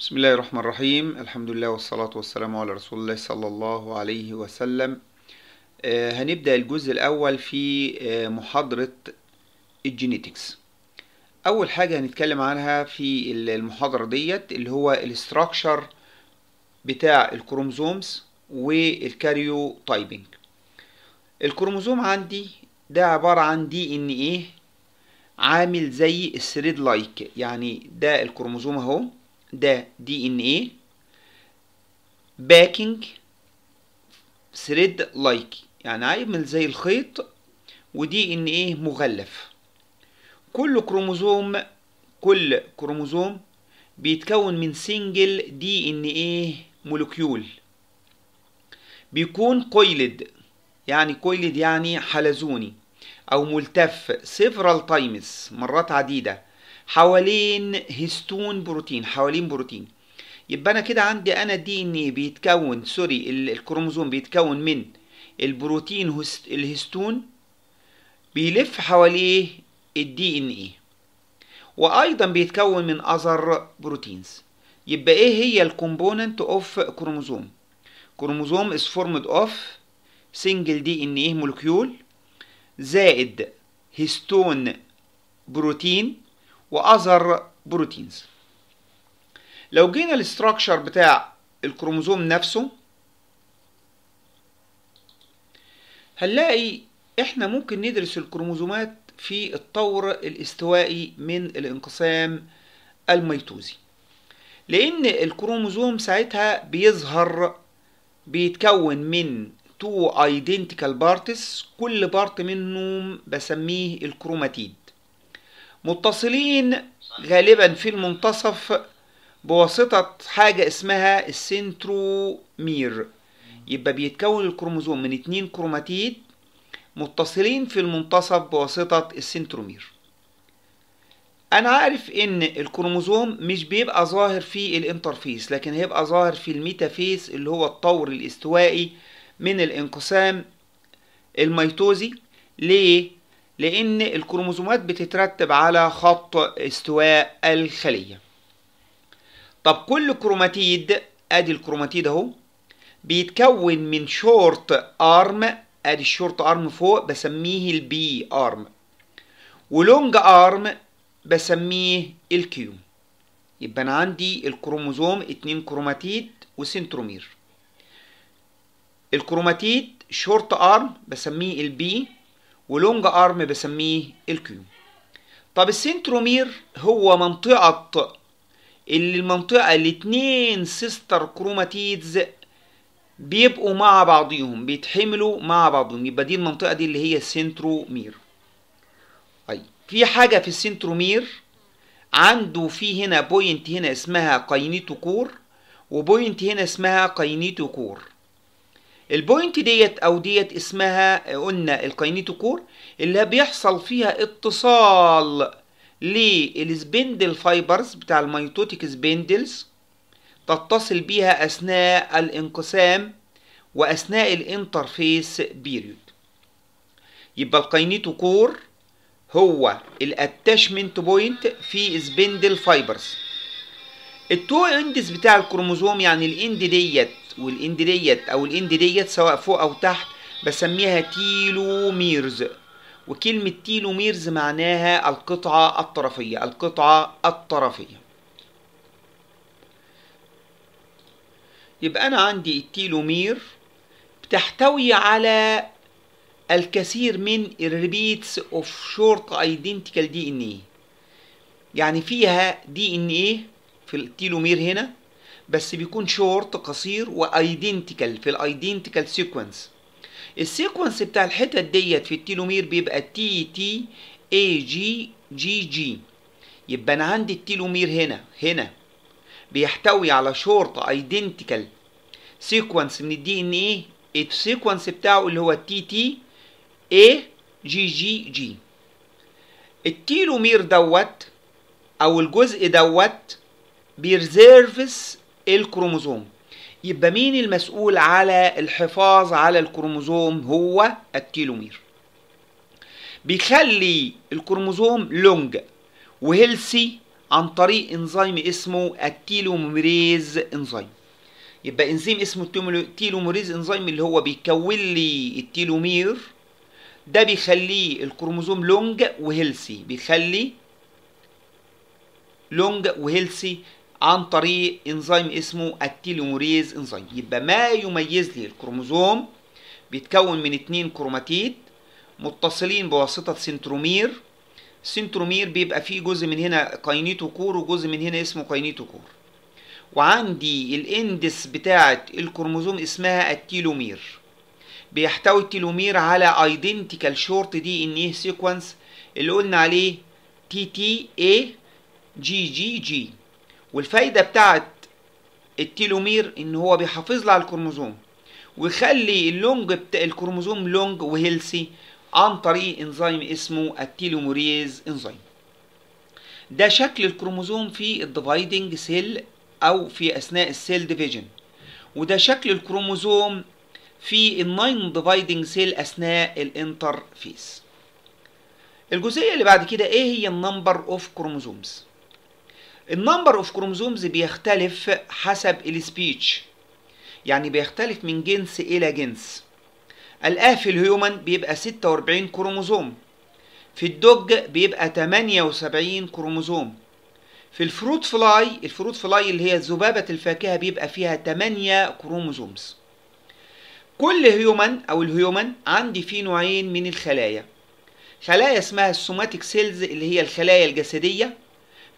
بسم الله الرحمن الرحيم الحمد لله والصلاة والسلام على رسول الله صلى الله عليه وسلم هنبدأ الجزء الأول في محاضرة الجينيتكس أول حاجة هنتكلم عنها في المحاضرة ديت اللي هو الاستراكشر بتاع الكروموزومز والكاريو تايبنج الكروموزوم عندي ده عبارة عن دي ان ايه عامل زي الثريد لايك يعني ده الكروموزوم اهو ده دي ان ايه باكينج ثريد لايك يعني عامل زي الخيط ودي ان ايه مغلف كل كروموزوم كل كروموزوم بيتكون من سنجل دي ان ايه مولوكيول بيكون كويلد يعني كويلد يعني حلزوني او ملتف سيفرال تايمز مرات عديده حوالين هيستون بروتين حوالين بروتين يبقى انا كده عندي انا دي ان ايه بيتكون سوري الكروموزوم بيتكون من البروتين الهيستون بيلف حواليه الدي ان ايه وايضا بيتكون من اذر بروتينز يبقى ايه هي الكومبوننت اوف كروموزوم كروموزوم از فورمد اوف سنجل دي ان ايه مولكيول زائد هيستون بروتين وأذر بروتينز لو جينا الاستراكشر بتاع الكروموزوم نفسه هنلاقي احنا ممكن ندرس الكروموزومات في الطور الاستوائي من الانقسام الميتوزي لان الكروموزوم ساعتها بيظهر بيتكون من تو ايدنتيكال بارتس كل بارت منهم بسميه الكروماتيد متصلين غالبا في المنتصف بواسطة حاجة اسمها السنترومير يبقى بيتكون الكروموزوم من اتنين كروماتيد متصلين في المنتصف بواسطة السنترومير أنا عارف إن الكروموزوم مش بيبقى ظاهر في الانترفيس لكن هيبقى ظاهر في الميتافيس اللي هو الطور الاستوائي من الانقسام الميتوزي ليه؟ لأن الكروموزومات بتترتب على خط استواء الخلية طب كل كروماتيد ادي الكروماتيد اهو بيتكون من شورت ارم ادي الشورت ارم فوق بسميه البي ارم ولونج ارم بسميه الكيو يبقى انا عندي الكروموزوم اتنين كروماتيد وسنترومير الكروماتيد شورت ارم بسميه البي ولونج ارم بسميه الكيو طب السنترومير هو منطقة اللي المنطقة الاتنين سيستر كروماتيدز بيبقوا مع بعضيهم بيتحملوا مع بعضهم يبقى دي المنطقة دي اللي هي السنترومير طيب في حاجة في السنترومير عنده في هنا بوينت هنا اسمها كور وبوينت هنا اسمها كور البوينت ديت او ديت اسمها قلنا الكاينيتوكور اللي بيحصل فيها اتصال للسبندل فايبرز بتاع الميتوتيك سبندلز تتصل بيها اثناء الانقسام واثناء الانترفيس بيريود يبقى الكاينيتوكور هو الاتاشمنت بوينت في سبندل فايبرز التو اندز بتاع الكروموزوم يعني الاند ديت والاند ديت او الاند ديت سواء فوق او تحت بسميها تيلوميرز وكلمة تيلوميرز معناها القطعة الطرفية القطعة الطرفية يبقى أنا عندي التيلومير بتحتوي على الكثير من الريبيتس اوف شورت ايدنتيكال دي ان ايه يعني فيها دي ان ايه في التيلومير هنا بس بيكون شورت قصير وايدنتيكال في الايدنتيكال سيكونس السيكونس بتاع الحتت ديت في التيلومير بيبقى تي تي اي جي جي جي يبقى انا عندي التيلومير هنا هنا بيحتوي على شورت ايدنتيكال سيكونس من الدي ان ايه السيكونس بتاعه اللي هو تي تي اي جي جي جي التيلومير دوت او الجزء دوت بيرزيرفس الكروموزوم يبقى مين المسؤول على الحفاظ على الكروموزوم هو التيلومير بيخلي الكروموزوم لونج وهيلسي عن طريق انزيم اسمه التيلوميريز انزيم يبقى انزيم اسمه التيلوميريز انزيم اللي هو بيكون لي التيلومير ده بيخليه الكروموزوم لونج وهيلسي بيخلي لونج وهيلسي عن طريق انزيم اسمه التيلوموريز انزيم يبقى ما يميز لي الكروموزوم بيتكون من اتنين كروماتيد متصلين بواسطة سنترومير سنترومير بيبقى فيه جزء من هنا كاينيتوكور وجزء من هنا اسمه كاينيتوكور وعندي الاندس بتاعة الكروموزوم اسمها التيلومير بيحتوي التيلومير على ايدنتيكال شورت دي ان ايه سيكونس اللي قلنا عليه تي تي اي جي جي جي والفايدة بتاعت التيلومير ان هو بيحافظ على الكروموزوم ويخلي اللونج بتاع الكروموزوم لونج وهيلسي عن طريق انزيم اسمه التيلوموريز انزيم ده شكل الكروموزوم في الديفايدنج سيل او في اثناء السيل ديفيجن وده شكل الكروموزوم في الناين ديفايدنج سيل اثناء الانترفيس الجزئيه اللي بعد كده ايه هي النمبر اوف كروموزومز النمبر اوف كروموزومز بيختلف حسب السبيتش يعني بيختلف من جنس الى جنس الآن في الهيومن بيبقى 46 كروموزوم في الدوج بيبقى 78 كروموزوم في الفروت فلاي الفروت فلاي اللي هي ذبابة الفاكهة بيبقى فيها 8 كروموزومز كل هيومن أو الهيومن عندي فيه نوعين من الخلايا خلايا اسمها السوماتيك سيلز اللي هي الخلايا الجسدية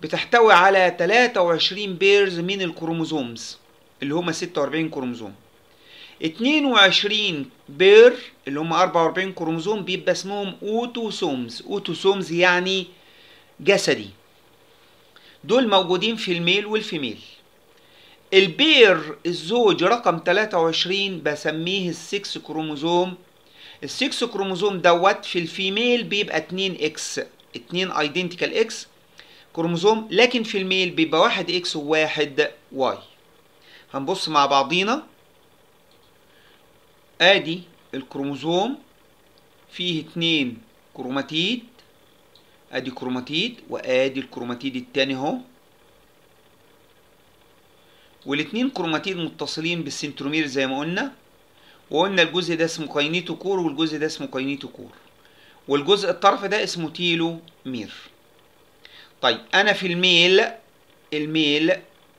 بتحتوي على 23 بيرز من الكروموزومز اللي هما 46 كروموزوم 22 بير اللي هما 44 كروموزوم بيبقى اسمهم اوتوسومز اوتوسومز يعني جسدي دول موجودين في الميل والفيميل البير الزوج رقم 23 بسميه السكس كروموزوم السكس كروموزوم دوت في الفيميل بيبقى 2 اكس 2 ايدنتيكال اكس كروموزوم لكن في الميل بيبقى واحد اكس وواحد واي هنبص مع بعضينا ادي الكروموزوم فيه اتنين كروماتيد ادي كروماتيد وادي الكروماتيد التاني اهو والاتنين كروماتيد متصلين بالسنترومير زي ما قلنا وقلنا الجزء ده اسمه كاينيتو كور والجزء ده اسمه كاينيتو كور والجزء الطرف ده اسمه تيلو مير طيب أنا في الميل الميل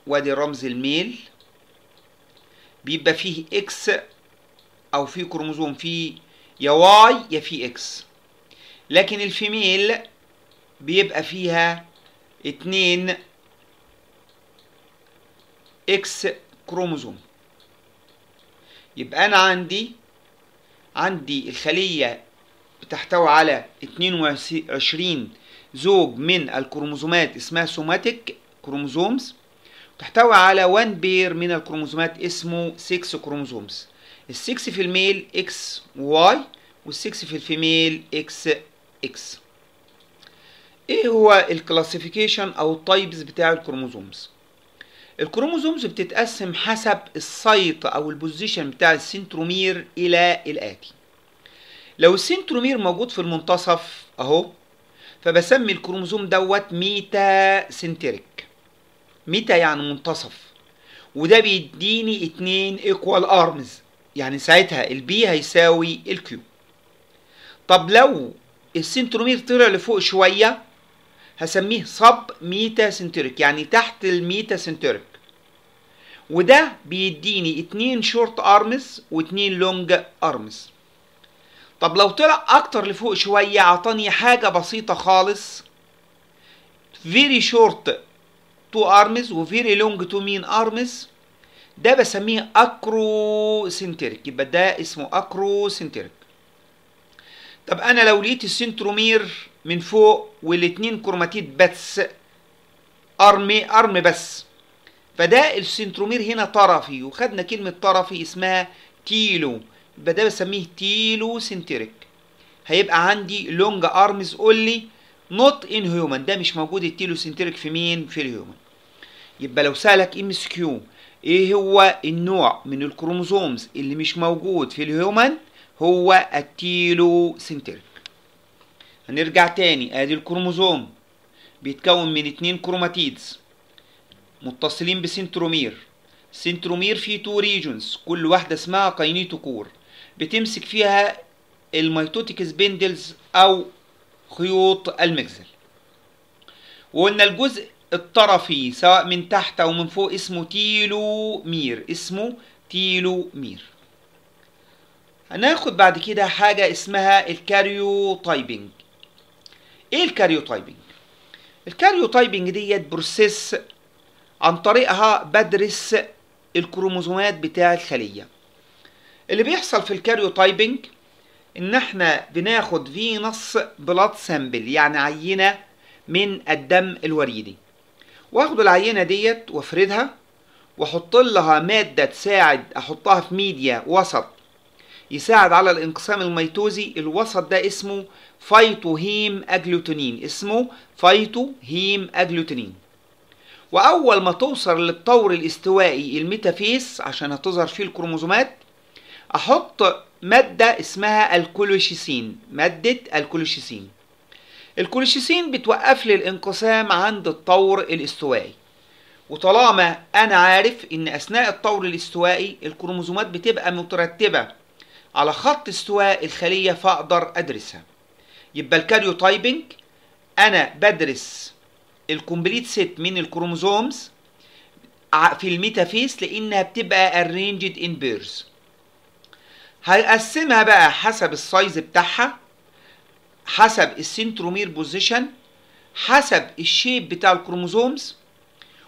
وادي رمز الميل بيبقى فيه إكس أو فيه كروموزوم فيه يا واي يا فيه إكس لكن الفيميل بيبقى فيها اتنين إكس كروموزوم يبقى أنا عندي عندي الخلية بتحتوي على 22 زوج من الكروموزومات اسمها سوماتيك كروموزومز تحتوي على 1 بير من الكروموزومات اسمه 6 كروموزومز ال6 في الميل اكس واي وال6 في الفيميل اكس اكس ايه هو الكلاسيفيكيشن او التايبز بتاع الكروموزومز الكروموزومز بتتقسم حسب السايت او البوزيشن بتاع السنترومير الى الاتي لو السنترومير موجود في المنتصف اهو فبسمي الكروموزوم دوت ميتا سنتريك ميتا يعني منتصف وده بيديني اتنين ايكوال ارمز يعني ساعتها البي هيساوي الكيو طب لو السنترومير طلع لفوق شويه هسميه صب ميتا سنتريك يعني تحت الميتا سنتريك وده بيديني اتنين شورت ارمز واتنين لونج ارمز طب لو طلع اكتر لفوق شويه عطاني حاجه بسيطه خالص فيري شورت تو ارمز وفيري لونج تو مين ارمز ده بسميه اكرو سنترك يبقى ده اسمه اكرو سنترك طب انا لو لقيت السنترومير من فوق والاتنين كروماتيد بس ارمي ارم بس فده السنترومير هنا طرفي وخدنا كلمه طرفي اسمها كيلو يبقى ده بسميه تيلو سنتريك هيبقى عندي لونج ارمز اونلي نوت ان هيومن ده مش موجود التيلو سنتريك في مين في الهيومن يبقى لو سالك ام اس كيو ايه هو النوع من الكروموزومز اللي مش موجود في الهيومن هو التيلو سنتريك هنرجع تاني ادي الكروموزوم بيتكون من اتنين كروماتيدز متصلين بسنترومير سنترومير فيه تو ريجونز كل واحده اسمها كور بتمسك فيها الميتوتيك سبندلز او خيوط المجزل وقلنا الجزء الطرفي سواء من تحت او من فوق اسمه مير اسمه تيلومير هناخد بعد كده حاجة اسمها الكاريوتايبنج ايه الكاريوتايبنج الكاريوتايبنج ديت بروسيس عن طريقها بدرس الكروموزومات بتاع الخليه اللي بيحصل في الكاريوتايبنج ان احنا بناخد في نص بلاد سامبل يعني عينه من الدم الوريدي واخد العينه ديت وافردها واحط لها ماده تساعد احطها في ميديا وسط يساعد على الانقسام الميتوزي الوسط ده اسمه فايتو هيم اجلوتونين اسمه فايتو هيم اجلوتونين واول ما توصل للطور الاستوائي الميتافيس عشان هتظهر فيه الكروموزومات احط ماده اسمها الكولوشيسين ماده الكولوشيسين الكولوشيسين بتوقف لي الانقسام عند الطور الاستوائي وطالما انا عارف ان اثناء الطور الاستوائي الكروموزومات بتبقى مترتبه على خط استواء الخليه فاقدر ادرسها يبقى الكاريو تايبنج انا بدرس الكومبليت سيت من الكروموزومز في الميتافيس لانها بتبقى ارينجد ان بيرز هيقسمها بقى حسب السايز بتاعها حسب السنترومير بوزيشن حسب الشيب بتاع الكروموزومز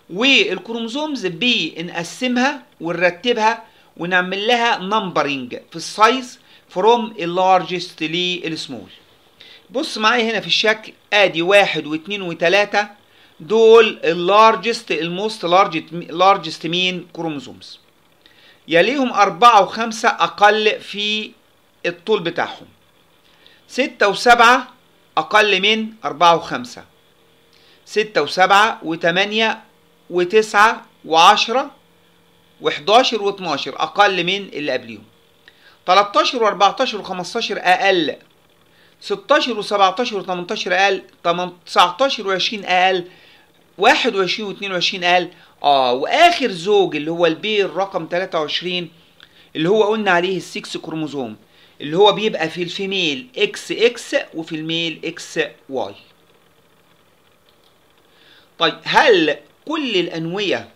والكروموزومز بي نقسمها ونرتبها ونعمل لها نمبرنج في السايز فروم اللارجست للسمول بص معايا هنا في الشكل ادي واحد واثنين وثلاثة دول اللارجست الموست لارجست مين كروموزومز يليهم أربعة وخمسة أقل في الطول بتاعهم ستة وسبعة أقل من أربعة وخمسة ستة وسبعة وتمانية وتسعة وعشرة وحداشر واتناشر أقل من اللي قبليهم تلاتاشر وأربعتاشر وخمستاشر أقل ستاشر وسبعتاشر وتمنتاشر أقل تسعتاشر وعشرين أقل 21 و22 قال اه واخر زوج اللي هو البير رقم 23 اللي هو قلنا عليه السكس كروموزوم اللي هو بيبقى في الفيميل اكس اكس وفي الميل اكس واي طيب هل كل الانويه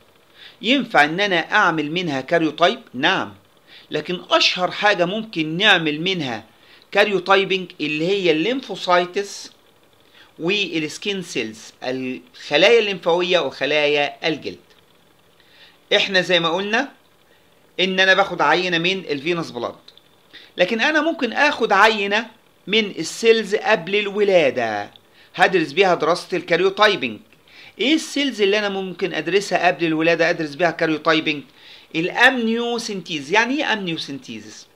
ينفع ان انا اعمل منها كاريوتايب نعم لكن اشهر حاجه ممكن نعمل منها كاريوتايبنج اللي هي الليمفوسايتس والسكين سيلز الخلايا الليمفاوية وخلايا الجلد احنا زي ما قلنا ان انا باخد عينة من الفينوس بلاد لكن انا ممكن اخد عينة من السيلز قبل الولادة هدرس بيها دراسة الكاريوتايبنج ايه السيلز اللي انا ممكن ادرسها قبل الولادة ادرس بيها كاريوتايبنج الامنيوسنتيز يعني ايه امنيوسنتيزس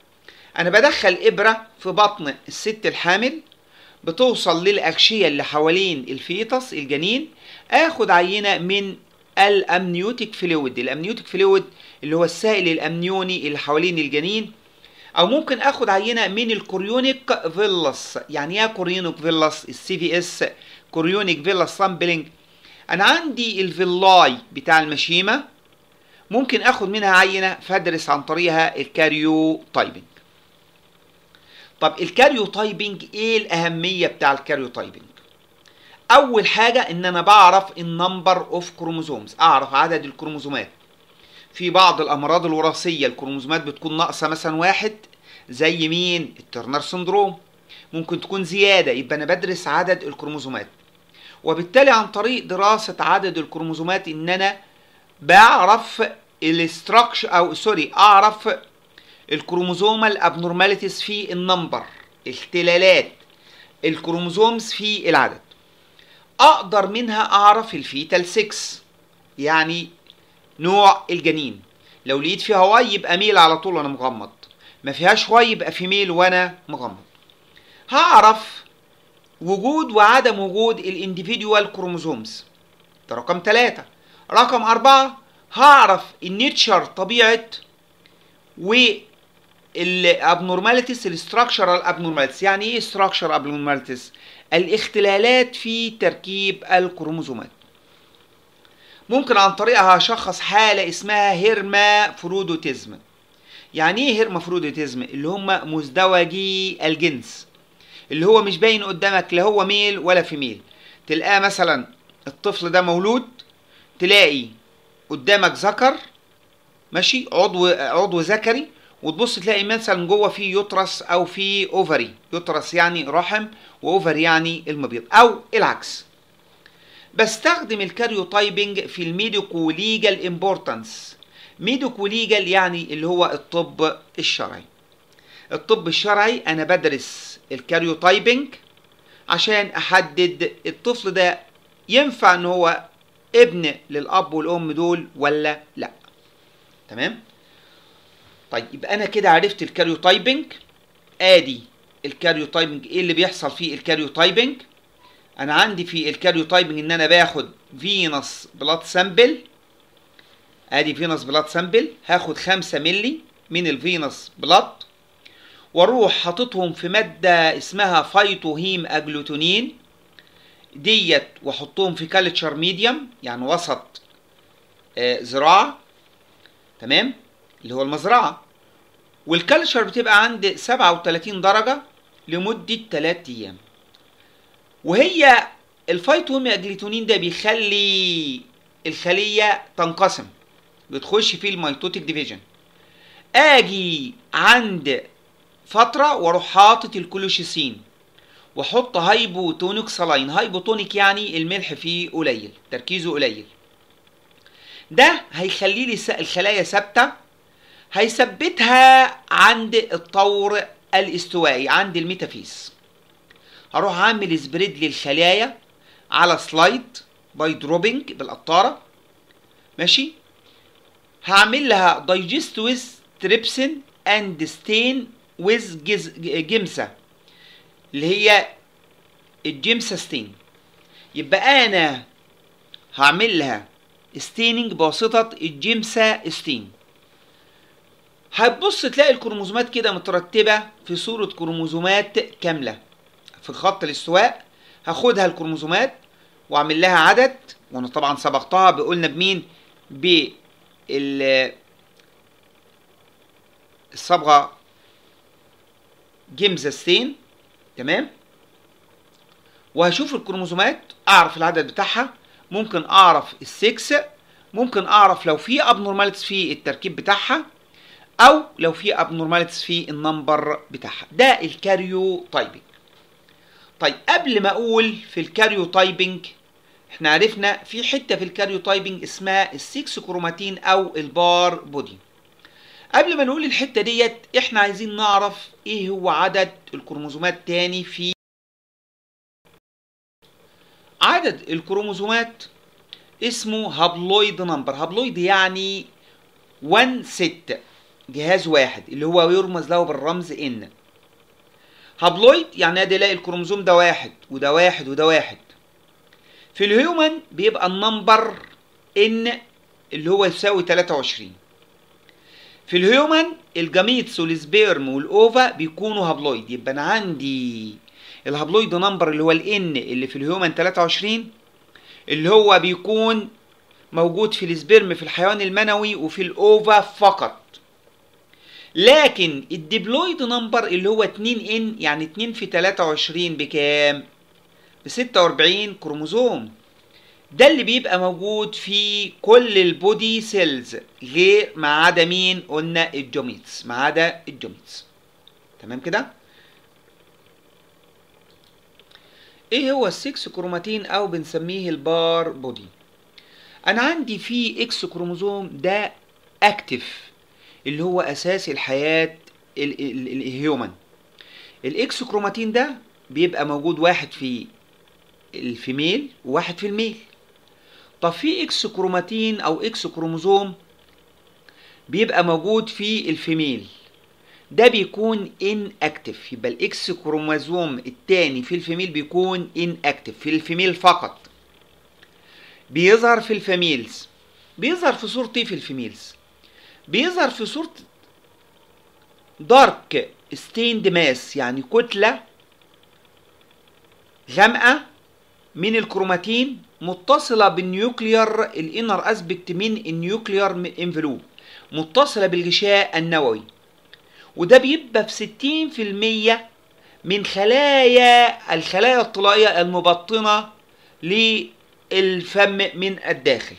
انا بدخل ابرة في بطن الست الحامل بتوصل للأغشية اللي حوالين الفيتس الجنين آخد عينة من الأمنيوتيك فلويد الأمنيوتيك فلويد اللي هو السائل الأمنيوني اللي حوالين الجنين أو ممكن آخد عينة من الكوريونيك فيلس يعني إيه كوريونيك فيلس السي في إس كوريونيك فيلس سامبلينج أنا عندي الفيلاي بتاع المشيمة ممكن آخد منها عينة فأدرس عن طريقها الكاريو تايبنج طب الكاريو تايبنج ايه الاهميه بتاع الكاريو تايبنج اول حاجه ان انا بعرف النمبر اوف كروموزومز اعرف عدد الكروموزومات في بعض الامراض الوراثيه الكروموزومات بتكون ناقصه مثلا واحد زي مين الترنر سندروم ممكن تكون زياده يبقى انا بدرس عدد الكروموزومات وبالتالي عن طريق دراسه عدد الكروموزومات ان انا بعرف الاستراكشر او سوري اعرف الكروموزومال ابنورماليتيز في النمبر اختلالات الكروموزومز في العدد اقدر منها اعرف الفيتال 6 يعني نوع الجنين لو لقيت فيها واي يبقى ميل على طول وانا مغمض ما فيهاش واي يبقى فيميل وانا مغمض هعرف وجود وعدم وجود الانديفيديوال كروموزومز ده رقم ثلاثة رقم أربعة هعرف النيتشر طبيعة الابنورماليتيز الاستراكشرال ابنورماليتيز يعني ايه استراكشر ابنورماليتيز الاختلالات في تركيب الكروموزومات ممكن عن طريقها اشخص حاله اسمها هيرمافرودوتيزم يعني ايه هيرمافرودوتيزم اللي هم مزدوجي الجنس اللي هو مش باين قدامك لا هو ميل ولا فيميل تلقاه مثلا الطفل ده مولود تلاقي قدامك ذكر ماشي عضو عضو ذكري وتبص تلاقي مثلا جوه فيه يترس او فيه اوفري يترس يعني رحم واوفر يعني المبيض او العكس بستخدم الكاريوتايبنج في الميديكوليجال امبورتانس ميديكوليجال يعني اللي هو الطب الشرعي الطب الشرعي انا بدرس الكاريوتايبنج عشان احدد الطفل ده ينفع ان هو ابن للاب والام دول ولا لا تمام طيب يبقى انا كده عرفت الكاريو تايبنج ادي الكاريو تايبنج ايه اللي بيحصل في الكاريو تايبنج انا عندي في الكاريو تايبنج ان انا باخد فينس بلاد سامبل ادي فينس بلاد سامبل هاخد 5 مللي من الفينس بلاد واروح حاططهم في ماده اسمها فايتوهيم اجلوتونين ديت واحطهم في كالتشر ميديم يعني وسط آه، زراعه تمام اللي هو المزرعة والكالشر بتبقى عند 37 درجة لمدة 3 أيام وهي الفيتوميا جليتونين ده بيخلي الخلية تنقسم بتخش في الميتوتيك ديفيجن اجي عند فترة واروح حاطط الكولوشيسين واحط هايبوتونيك سلاين هايبوتونيك يعني الملح فيه قليل تركيزه قليل ده هيخلي لي الخلايا ثابته هيثبتها عند الطور الاستوائي عند الميتافيز هروح اعمل سبريد للخلايا على سلايد باي دروبنج بالقطاره ماشي هعمل لها دايجست ويز تريبسن اند ستين ويز جمسه اللي هي الجمسه ستين يبقى انا هعمل لها ستيننج بواسطه الجمسه ستين هتبص تلاقي الكروموزومات كده مترتبة في صورة كروموزومات كاملة في خط الاستواء هاخدها الكروموزومات واعمل لها عدد وانا طبعا سبقتها بقولنا بمين بال الصبغة جمزستين تمام وهشوف الكروموزومات اعرف العدد بتاعها ممكن اعرف السكس ممكن اعرف لو في ابنورماليتيز في التركيب بتاعها او لو في ابنورماليتيز في النمبر بتاعها ده الكاريو تايبنج طيب قبل ما اقول في الكاريو تايبنج احنا عرفنا في حته في الكاريو تايبنج اسمها السكس كروماتين او البار بودي قبل ما نقول الحته ديت احنا عايزين نعرف ايه هو عدد الكروموزومات تاني في عدد الكروموزومات اسمه هابلويد نمبر هابلويد يعني 1 6 جهاز واحد اللي هو يرمز له بالرمز ان هابلويد يعني ادي الاقي الكروموزوم ده واحد وده واحد وده واحد في الهيومن بيبقى النمبر ان اللي هو يساوي 23 في الهيومن الجاميتس والسبيرم والاوفا بيكونوا هابلويد يبقى انا عندي الهابلويد نمبر اللي هو الان اللي في الهيومن 23 اللي هو بيكون موجود في السبيرم في الحيوان المنوي وفي الاوفا فقط لكن الديبلويد نمبر اللي هو 2 ان يعني 2 في 23 بكام؟ ب 46 كروموزوم ده اللي بيبقى موجود في كل البودي سيلز غير ما عدا مين؟ قلنا الجوميتس ما عدا الجوميتس تمام كده؟ ايه هو السكس كروماتين او بنسميه البار بودي؟ انا عندي في اكس كروموزوم ده اكتف اللي هو اساس الحياه الهيومن الاكس كروماتين ده بيبقى موجود واحد في الفيميل وواحد في الميل طب في اكس كروماتين او اكس كروموزوم بيبقى موجود في الفيميل ده بيكون ان اكتف يبقى الاكس كروموزوم الثاني في الفيميل بيكون ان اكتف في الفيميل فقط بيظهر في الفيميلز بيظهر في صورتي في الفيميلز بيظهر في صورة دارك ستيند ماس يعني كتلة غامقة من الكروماتين متصلة بالنيوكليار الانر اسبكت من النيوكليار انفلوب متصلة بالغشاء النووي وده بيبقى في 60% من خلايا الخلايا الطلائية المبطنة للفم من الداخل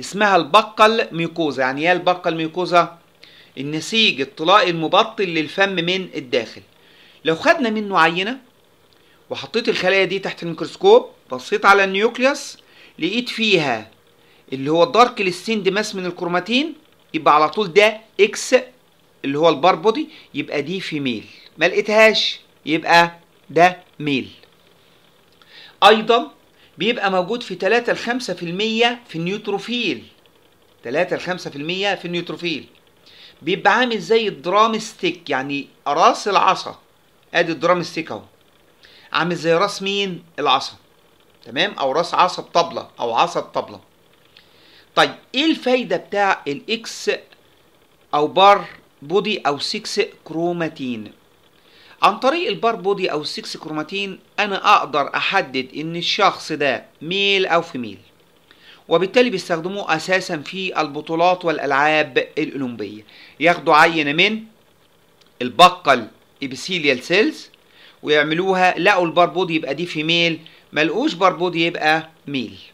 اسمها البقل ميوكوزا يعني ايه البقل ميوكوزا النسيج الطلائي المبطل للفم من الداخل لو خدنا منه عينه وحطيت الخلايا دي تحت الميكروسكوب بصيت على النيوكليوس لقيت فيها اللي هو الدارك دي ماس من الكروماتين يبقى على طول ده اكس اللي هو الباربودي يبقى دي فيميل ما لقيتهاش يبقى ده ميل ايضا بيبقى موجود في 3 ل 5% في النيوتروفيل 3 ل 5% في النيوتروفيل بيبقى عامل زي الدرام ستيك يعني راس العصا ادي الدرام ستيك اهو عامل زي راس مين العصا تمام او راس عصا الطبله او عصا الطبله طيب ايه الفايده بتاع الاكس او بار بودي او 6 كروماتين عن طريق البار بودي او السكس كروماتين انا اقدر احدد ان الشخص ده ميل او ميل وبالتالي بيستخدموه اساسا في البطولات والالعاب الاولمبيه ياخدوا عينه من البقل ابيثيليال سيلز ويعملوها لقوا البار بودي يبقى دي ميل ملقوش بار بودي يبقى ميل